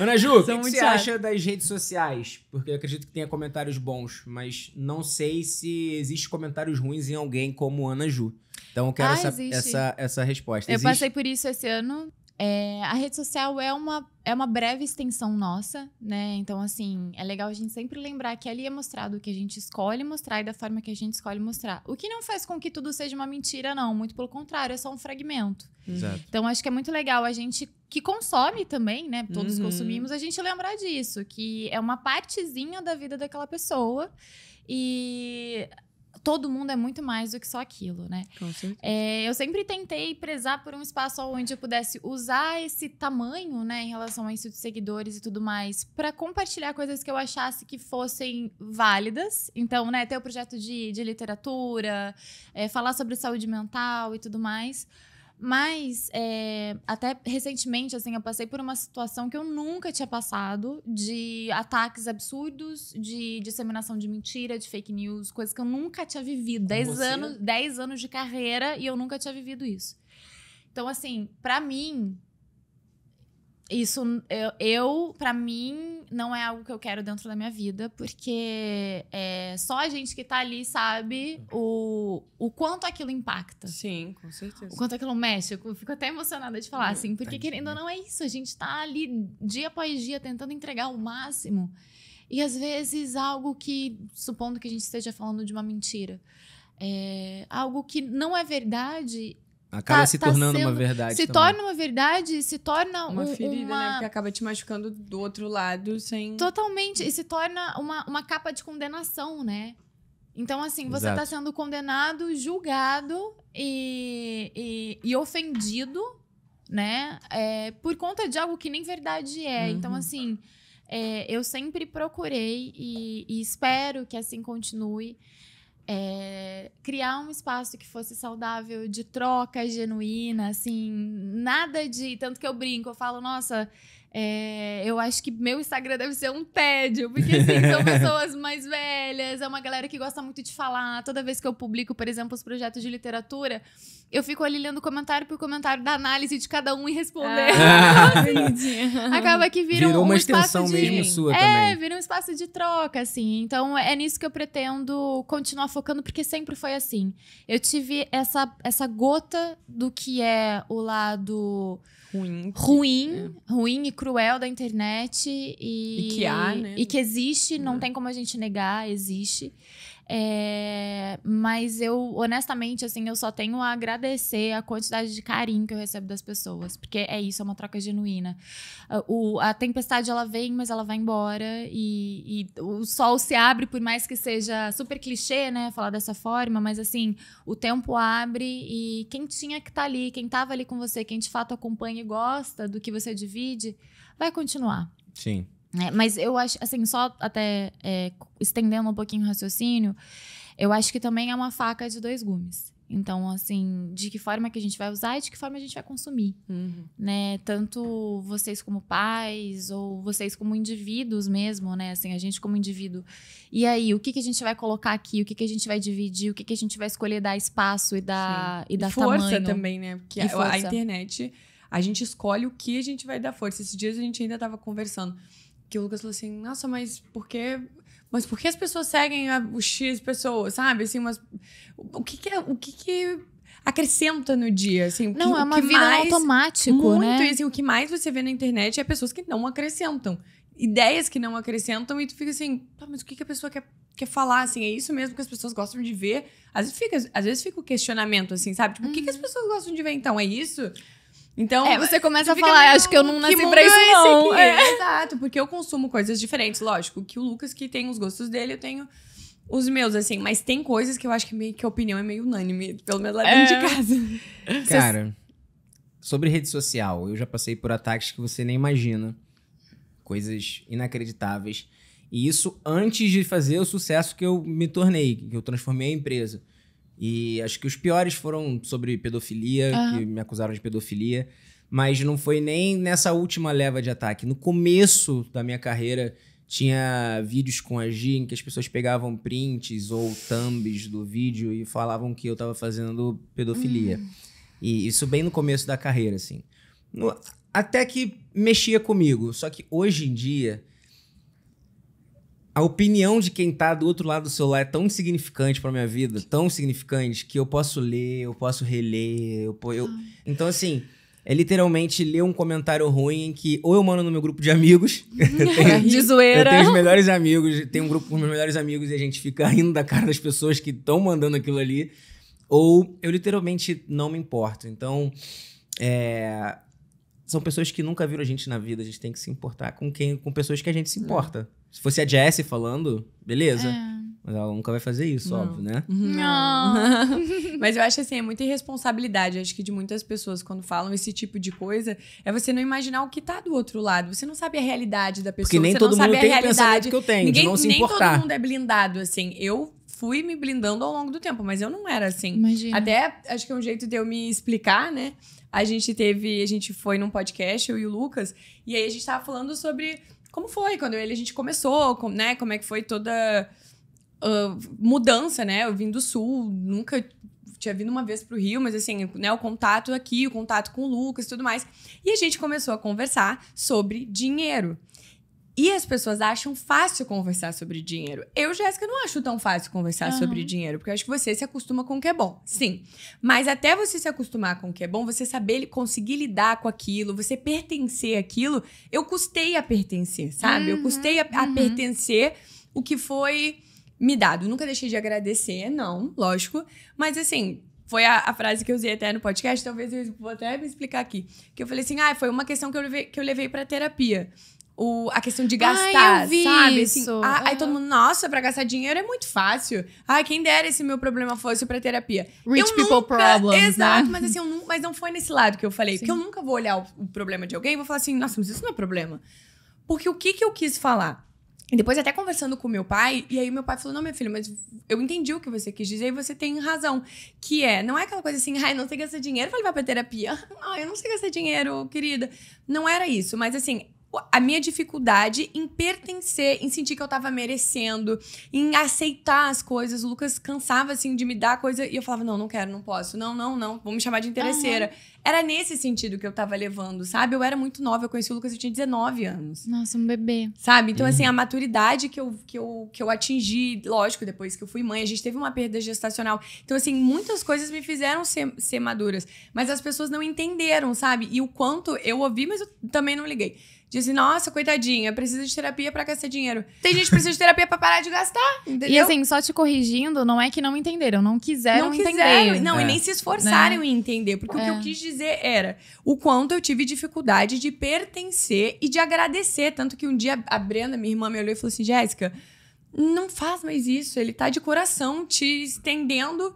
Ana Ju, o que, que, você acha das redes sociais? Porque eu acredito que tenha comentários bons, mas não sei se existe comentários ruins em alguém como Ana Ju. Então eu quero ah, essa, essa, essa resposta. Eu existe? passei por isso esse ano. É, a rede social é uma, é uma breve extensão nossa, né? Então, assim, é legal a gente sempre lembrar que ali é mostrado o que a gente escolhe mostrar e da forma que a gente escolhe mostrar. O que não faz com que tudo seja uma mentira, não. Muito pelo contrário, é só um fragmento. Exato. Então, acho que é muito legal a gente que consome também, né? Todos uhum. consumimos, a gente lembrar disso, que é uma partezinha da vida daquela pessoa e todo mundo é muito mais do que só aquilo, né? Com certeza. É, eu sempre tentei prezar por um espaço onde eu pudesse usar esse tamanho, né, em relação a isso de seguidores e tudo mais, para compartilhar coisas que eu achasse que fossem válidas. Então, né, ter o projeto de, de literatura, é, falar sobre saúde mental e tudo mais. Mas, é, até recentemente, assim, eu passei por uma situação que eu nunca tinha passado de ataques absurdos, de disseminação de mentira, de fake news, coisas que eu nunca tinha vivido. dez anos, dez anos de carreira e eu nunca tinha vivido isso. Então, assim, para mim, isso eu, eu para mim não é algo que eu quero dentro da minha vida porque é só a gente que tá ali sabe o, o quanto aquilo impacta sim com certeza o quanto aquilo mexe eu fico até emocionada de falar assim porque querendo ou não é isso a gente tá ali dia após dia tentando entregar o máximo e às vezes algo que supondo que a gente esteja falando de uma mentira é, algo que não é verdade Acaba tá, se tá tornando tá sendo, uma verdade. Se também. torna uma verdade, se torna uma né? Uma ferida, uma... né? Porque acaba te machucando do outro lado sem. Totalmente. E se torna uma, uma capa de condenação, né? Então, assim, você está sendo condenado, julgado e, e, e ofendido, né? É, por conta de algo que nem verdade é. Uhum. Então, assim, é, eu sempre procurei e, e, espero que assim continue. É, criar um espaço que fosse saudável, de troca genuína, assim, nada de. Tanto que eu brinco, eu falo, nossa, é, eu acho que meu Instagram deve ser um tédio, porque assim, são pessoas mais velhas, é uma galera que gosta muito de falar. Toda vez que eu publico, por exemplo, os projetos de literatura, eu fico ali lendo comentário por comentário da análise de cada um e respondendo Ah, assim, acaba que vira Virou um, uma extensão de, mesmo sua é, também. É, vira um espaço de troca, assim. Então é nisso que eu pretendo continuar focando, porque sempre foi assim. Eu tive essa, essa gota do que é o lado ruim, ruim, é. ruim e cruel da internet e, e que há, né? E que existe, não é. tem como a gente negar, existe. É, mas eu, honestamente, assim, eu só tenho a agradecer a quantidade de carinho que eu recebo das pessoas, porque é isso, é uma troca genuína. Ah, o, a tempestade, ela vem, mas ela vai embora, e, e, o sol se abre, por mais que seja super clichê, né, falar dessa forma, mas assim, o tempo abre e quem tinha que estar tá ali, quem estava ali com você, quem de fato acompanha e gosta do que você divide, vai continuar. Sim. É, mas eu acho, assim, só até é, estendendo um pouquinho o raciocínio, eu acho que também é uma faca de dois gumes. Então, assim, de que forma que a gente vai usar e de que forma a gente vai consumir, uhum. né? Tanto vocês como pais ou vocês como indivíduos mesmo, né? Assim, a gente como indivíduo. E aí, o que, que a gente vai colocar aqui? O que, que a gente vai dividir? O que, que a gente vai escolher dar espaço e dar, e dar força tamanho? também, né? Porque a, a, internet, a gente escolhe o que a gente vai dar força. Esses dias a gente ainda estava conversando que o Lucas falou assim, nossa, mas por que, mas por que as pessoas seguem o X pessoas, sabe? Assim, mas o que que, é, o que, que acrescenta no dia, assim. Não, que, é uma que vida mais, automático, muito, né? Muito, assim, o que mais você vê na internet é pessoas que não acrescentam. Ideias que não acrescentam e tu fica assim, mas o que, que a pessoa quer, quer falar, assim? É isso mesmo que as pessoas gostam de ver? Às vezes fica, às vezes fica o questionamento, assim, sabe? Tipo, uhum. o que, que as uhum. pessoas gostam de ver, então? É isso? Então é, você começa a falar, acho que eu não nasci que pra é isso não. É. é. Exato, porque eu consumo coisas diferentes, lógico. Que o Lucas que tem os gostos dele, eu tenho os meus, assim. Mas tem coisas que eu acho que, meio, que a opinião é meio unânime, pelo menos lá dentro é. de casa. Cara, sobre rede social, eu já passei por ataques que você nem imagina. Coisas inacreditáveis. E isso antes de fazer o sucesso que eu me tornei, que eu transformei a empresa. E acho que os piores foram sobre pedofilia, uhum. que me acusaram de pedofilia. Mas não foi nem nessa última leva de ataque. No começo da minha carreira, tinha vídeos com a G em que as pessoas pegavam prints ou thumbs do vídeo e falavam que eu tava fazendo pedofilia. Hum. E isso bem no começo da carreira, assim. No, até que mexia comigo. Só que hoje em dia, a opinião de quem tá do outro lado do celular é tão insignificante pra minha vida, tão significante, que eu posso ler, eu posso reler, eu, eu... Ah. Então, assim, é literalmente ler um comentário ruim em que ou eu mando no meu grupo de amigos. tenho, de zoeira. Eu tenho os melhores amigos, tenho um grupo com os meus melhores amigos e a gente fica rindo da cara das pessoas que estão mandando aquilo ali. Ou eu literalmente não me importo. Então, é, são pessoas que nunca viram a gente na vida. A gente tem que se importar com quem, com pessoas que a gente se importa. Se fosse a Jessie falando, beleza. É. Mas ela nunca vai fazer isso, Não. óbvio, né? Não. Mas eu acho assim, é muita irresponsabilidade. Acho que de muitas pessoas, quando falam esse tipo de coisa, é você não imaginar o que tá do outro lado. Você não sabe a realidade da pessoa. Porque nem você todo não mundo sabe tem a realidade. que eu tenho, Ninguém, de não se importar. Nem todo mundo é blindado, assim. Eu fui me blindando ao longo do tempo, mas eu não era assim. Imagina. Até acho que é um jeito de eu me explicar, né? A gente teve, a gente foi num podcast, eu e o Lucas, e aí a gente tava falando sobre como foi quando ele a gente começou, com, né? Como é que foi toda uh, mudança, né? Eu vim do sul, nunca tinha vindo uma vez pro Rio, mas assim, né, o contato aqui, o contato com o Lucas e tudo mais. E a gente começou a conversar sobre dinheiro. E as pessoas acham fácil conversar sobre dinheiro. Eu, Jéssica, não acho tão fácil conversar uhum. sobre dinheiro, porque eu acho que você se acostuma com o que é bom. Sim. Mas até você se acostumar com o que é bom, você saber conseguir lidar com aquilo, você pertencer àquilo, eu custei a pertencer, sabe? Uhum. Eu custei a, a uhum. uhum. pertencer o que foi me dado. Nunca deixei de agradecer, não, lógico. Mas assim, foi a, a, frase que eu usei até no podcast, talvez eu vou até me explicar aqui. Que eu falei assim: ah, foi uma questão que eu levei, que eu levei pra terapia o, a questão de gastar, Ai, sabe? Assim, A, uhum. Aí ah. todo mundo, nossa, pra gastar dinheiro é muito fácil. Ai, quem dera se meu problema fosse pra terapia. Rich eu people nunca, problems, né? Exato, né? mas assim, eu, mas não foi nesse lado que eu falei. Sim. Porque eu nunca vou olhar o, o problema de alguém e vou falar assim, nossa, mas isso não é problema. Porque o que que eu quis falar? E depois até conversando com meu pai, e aí meu pai falou: "Não, minha filha, mas eu entendi o que você quis dizer e você tem razão, que é, não é aquela coisa assim, ai, não sei gastar dinheiro, vai levar para terapia. Ai, eu não sei gastar dinheiro, querida. Não era isso, mas assim, a minha dificuldade em pertencer, em sentir que eu tava merecendo, em aceitar as coisas. O Lucas cansava, assim, de me dar coisa e eu falava, não, não quero, não posso. Não, não, não, vou me chamar de interesseira. Uhum. Era nesse sentido que eu tava levando, sabe? Eu era muito nova, eu conheci o Lucas, eu tinha 19 anos. Nossa, um bebê. Sabe? Então, assim, uhum. assim, a maturidade que eu, que, eu, que eu atingi, lógico, depois que eu fui mãe, a gente teve uma perda gestacional. Então, assim, muitas coisas me fizeram ser, ser maduras. Mas as pessoas não entenderam, sabe? E o quanto eu ouvi, mas eu também não liguei Dizem, nossa, coitadinha, precisa de terapia para gastar dinheiro. Tem gente que precisa de terapia para parar de gastar, entendeu? E assim, só te corrigindo, não é que não entenderam, não quiseram não entender. não, é. e nem se esforçaram né? em entender. Porque é. o que eu é. quis dizer era o quanto eu tive dificuldade de pertencer e de agradecer. Tanto que um dia a Brenda, minha irmã, me olhou e falou assim, Jéssica, não faz mais isso. Ele tá de coração te estendendo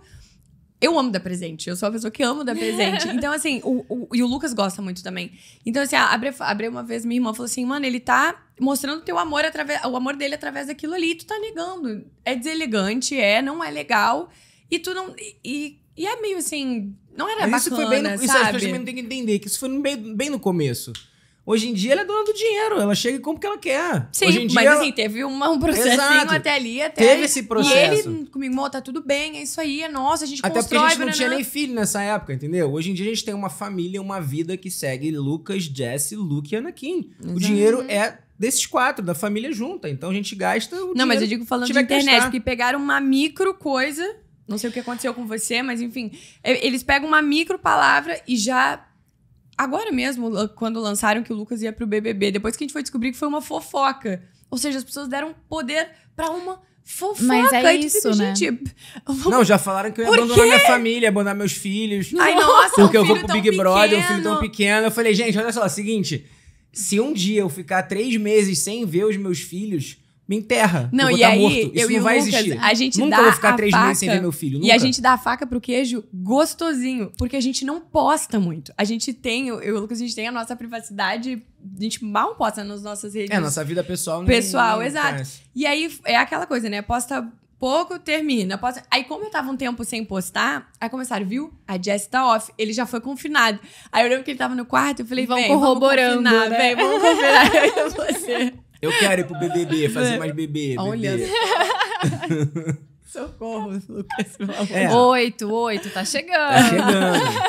eu amo dar presente. Eu sou a pessoa que amo dar presente. Então, assim, o, o, e o Lucas gosta muito também. Então, assim, abriu uma vez minha irmã falou assim: mano, ele tá mostrando teu amor através, o amor dele através daquilo ali. Tu tá negando. É deselegante, é, não é legal. E tu não. E, e é meio assim. Não era Mas bacana, isso foi bem no, sabe? Isso as pessoas também têm que entender, que isso foi bem no começo. Hoje em dia ela é dona do dinheiro, ela chega e compra o que ela quer. Sim, Hoje em dia, mas ela... assim, teve um processo até ali, até. Teve esse processo. E ele comigo, tá tudo bem, é isso aí, é nossa, a gente Até porque a gente não tinha nem filho nessa época, entendeu? Hoje em dia a gente tem uma família, uma vida que segue Lucas, Jesse, Luke e Anakin. Exato. O dinheiro é desses quatro, da família junta. Então a gente gasta. não, mas eu digo falando de internet, porque pegaram uma micro coisa. Não sei o que aconteceu com você, mas enfim. Eles pegam uma micro palavra e já agora mesmo, quando lançaram que o Lucas ia pro BBB, depois que a gente foi descobrir que foi uma fofoca. Ou seja, as pessoas deram poder para uma fofoca. Mas é isso, fica, né? Tipo, Não, já falaram que eu ia abandonar quê? minha família, abandonar meus filhos. Ai, nossa, Porque um eu vou pro Big Brother, um filho tão pequeno. Eu falei, gente, olha só, é seguinte... Se um dia eu ficar três meses sem ver os meus filhos, me enterra. Não, tá eu e aí morto. eu não e vai Lucas, existir. A gente Nunca dá vou ficar três faca, meses sem ver meu filho. Nunca. E a gente dá a faca pro queijo gostosinho, porque a gente não posta muito. A gente tem, eu e o Lucas, a gente tem a nossa privacidade, a gente mal posta nas nossas redes. É, nossa vida pessoal. pessoal, nem exato. E aí é aquela coisa, né? Posta pouco, termina. Posta... Aí, como eu tava um tempo sem postar, aí começaram, viu? A Jess tá off, ele já foi confinado. Aí eu lembro que ele tava no quarto, eu falei, vamos corroborando, né? vamos confinar, né? vem, vamos confinar eu e você. Eu quero ir pro BBB, fazer é. mais BB. Olha. Socorro, Lucas. É. Oito, oito, tá chegando. Tá chegando.